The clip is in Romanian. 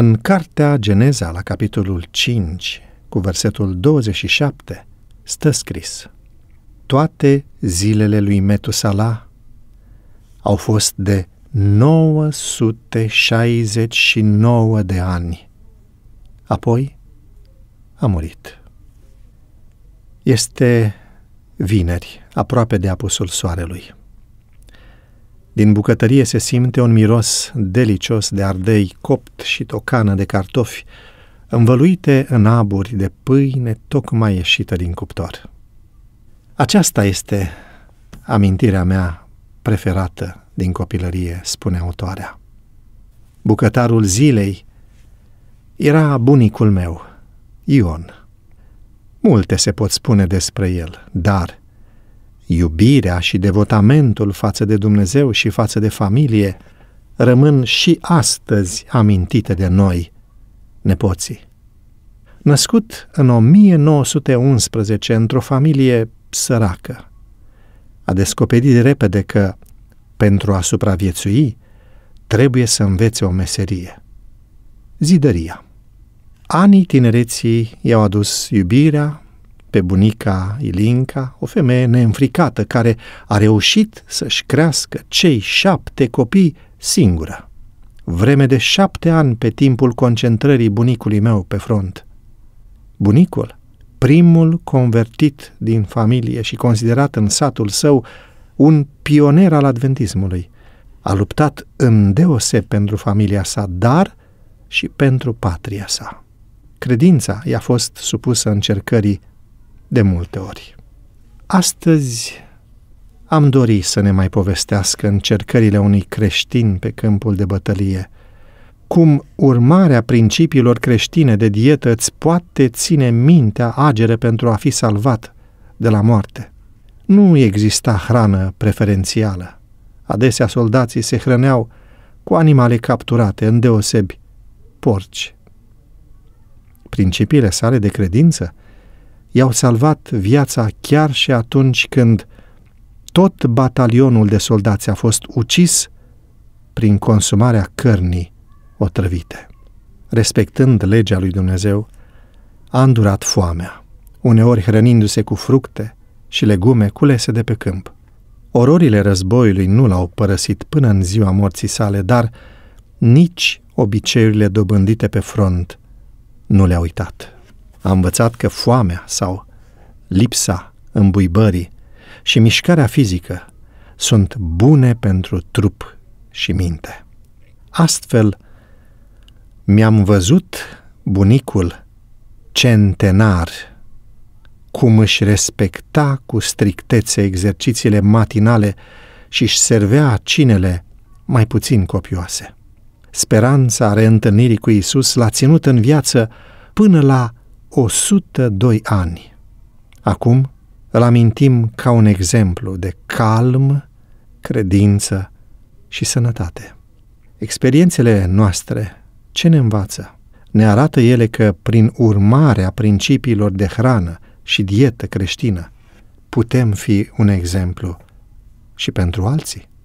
În cartea Geneza, la capitolul 5, cu versetul 27, stă scris Toate zilele lui Metusala au fost de 969 de ani. Apoi a murit. Este vineri, aproape de apusul soarelui. Din bucătărie se simte un miros delicios de ardei copt și tocană de cartofi, învăluite în aburi de pâine tocmai ieșită din cuptor. Aceasta este amintirea mea preferată din copilărie, spune autoarea. Bucătarul zilei era bunicul meu, Ion. Multe se pot spune despre el, dar iubirea și devotamentul față de Dumnezeu și față de familie rămân și astăzi amintite de noi, nepoții. Născut în 1911 într-o familie săracă, a descoperit repede că, pentru a supraviețui, trebuie să învețe o meserie. Zidăria. Anii tinereții i-au adus iubirea, pe bunica Ilinca, o femeie neînfricată care a reușit să-și crească cei șapte copii singură. Vreme de șapte ani pe timpul concentrării bunicului meu pe front. Bunicul, primul convertit din familie și considerat în satul său un pionier al adventismului, a luptat îndeoseb pentru familia sa, dar și pentru patria sa. Credința i-a fost supusă încercării de multe ori. Astăzi am dori să ne mai povestească încercările unui creștin pe câmpul de bătălie, cum urmarea principiilor creștine de dietă îți poate ține mintea agere pentru a fi salvat de la moarte. Nu exista hrană preferențială. Adesea soldații se hrăneau cu animale capturate, îndeosebi porci. Principiile sale de credință – i-au salvat viața chiar și atunci când tot batalionul de soldați a fost ucis prin consumarea cărnii otrăvite. Respectând legea lui Dumnezeu, a îndurat foamea, uneori hrănindu-se cu fructe și legume culese de pe câmp. Ororile războiului nu l-au părăsit până în ziua morții sale, dar nici obiceiurile dobândite pe front nu le-a uitat a învățat că foamea sau lipsa îmbuibării și mișcarea fizică sunt bune pentru trup și minte. Astfel, mi-am văzut bunicul centenar cum își respecta cu strictețe exercițiile matinale și își servea cinele mai puțin copioase. Speranța reîntâlnirii cu Isus l-a ținut în viață până la 102 ani. Acum îl amintim ca un exemplu de calm, credință și sănătate. Experiențele noastre ce ne învață? Ne arată ele că prin urmarea principiilor de hrană și dietă creștină putem fi un exemplu și pentru alții.